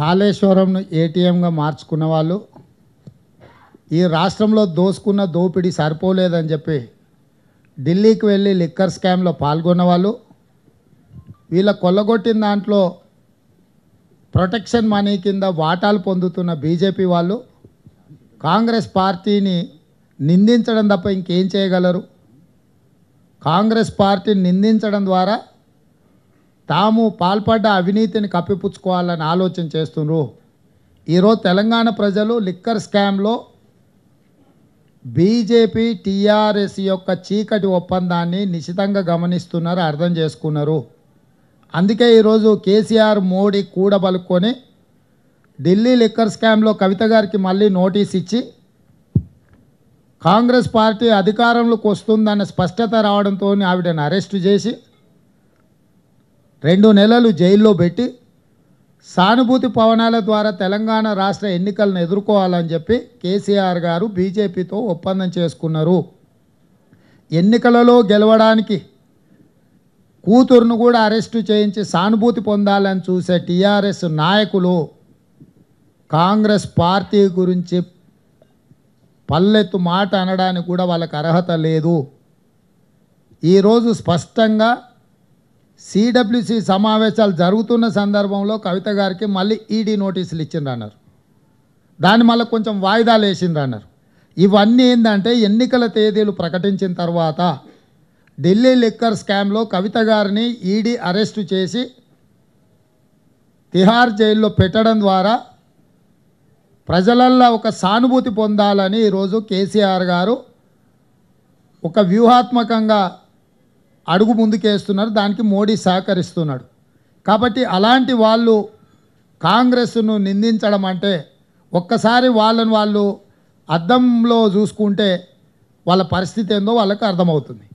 కాళేశ్వరంను ఏటీఎంగా మార్చుకున్న వాళ్ళు ఈ రాష్ట్రంలో దోసుకున్న దోపిడీ సరిపోలేదని చెప్పి ఢిల్లీకి వెళ్ళి లిక్కర్ స్కామ్లో పాల్గొన్న వాళ్ళు వీళ్ళ కొల్లగొట్టిన దాంట్లో ప్రొటెక్షన్ మనీ కింద వాటాలు పొందుతున్న బీజేపీ వాళ్ళు కాంగ్రెస్ పార్టీని నిందించడం తప్ప ఇంకేం చేయగలరు కాంగ్రెస్ పార్టీని నిందించడం ద్వారా తాము పాల్పడ్డ అవినీతిని కప్పిపుచ్చుకోవాలని ఆలోచన చేస్తున్నారు ఈరోజు తెలంగాణ ప్రజలు లిక్కర్ స్కామ్లో బీజేపీ టీఆర్ఎస్ యొక్క చీకటి ఒప్పందాన్ని నిశితంగా గమనిస్తున్నారు అర్థం చేసుకున్నారు అందుకే ఈరోజు కేసీఆర్ మోడీ కూడబలుకొని ఢిల్లీ లిక్కర్ స్కామ్లో కవిత గారికి మళ్ళీ నోటీస్ ఇచ్చి కాంగ్రెస్ పార్టీ అధికారంలోకి వస్తుందన్న స్పష్టత రావడంతో ఆవిడను అరెస్టు చేసి రెండు నెలలు జైల్లో పెట్టి సానుభూతి పవనాల ద్వారా తెలంగాణ రాష్ట్ర ఎన్నికలను ఎదుర్కోవాలని చెప్పి కేసీఆర్ గారు బీజేపీతో ఒప్పందం చేసుకున్నారు ఎన్నికలలో గెలవడానికి కూతురును కూడా అరెస్టు చేయించి సానుభూతి పొందాలని చూసే టీఆర్ఎస్ నాయకులు కాంగ్రెస్ పార్టీ గురించి పల్లెత్తు మాట అనడానికి కూడా వాళ్ళకు అర్హత లేదు ఈరోజు స్పష్టంగా సిడబ్ల్యూసి సమావేశాలు జరుగుతున్న సందర్భంలో కవిత గారికి మళ్ళీ ఈడీ నోటీసులు ఇచ్చిండ్రు అన్నారు దాన్ని మళ్ళీ కొంచెం వాయిదాలు వేసిండ్రు అన్నారు ఇవన్నీ ఏంటంటే ఎన్నికల తేదీలు ప్రకటించిన తర్వాత ఢిల్లీ లిక్కర్ స్కామ్లో కవిత గారిని ఈడీ అరెస్టు చేసి తిహార్ జైల్లో పెట్టడం ద్వారా ప్రజలల్లో ఒక సానుభూతి పొందాలని ఈరోజు కేసీఆర్ గారు ఒక వ్యూహాత్మకంగా అడుగు ముందుకేస్తున్నారు దానికి మోడీ సహకరిస్తున్నాడు కాబట్టి అలాంటి వాళ్ళు కాంగ్రెస్ను నిందించడం అంటే ఒక్కసారి వాళ్ళని వాళ్ళు అద్దంలో చూసుకుంటే వాళ్ళ పరిస్థితి ఏందో వాళ్ళకు అర్థమవుతుంది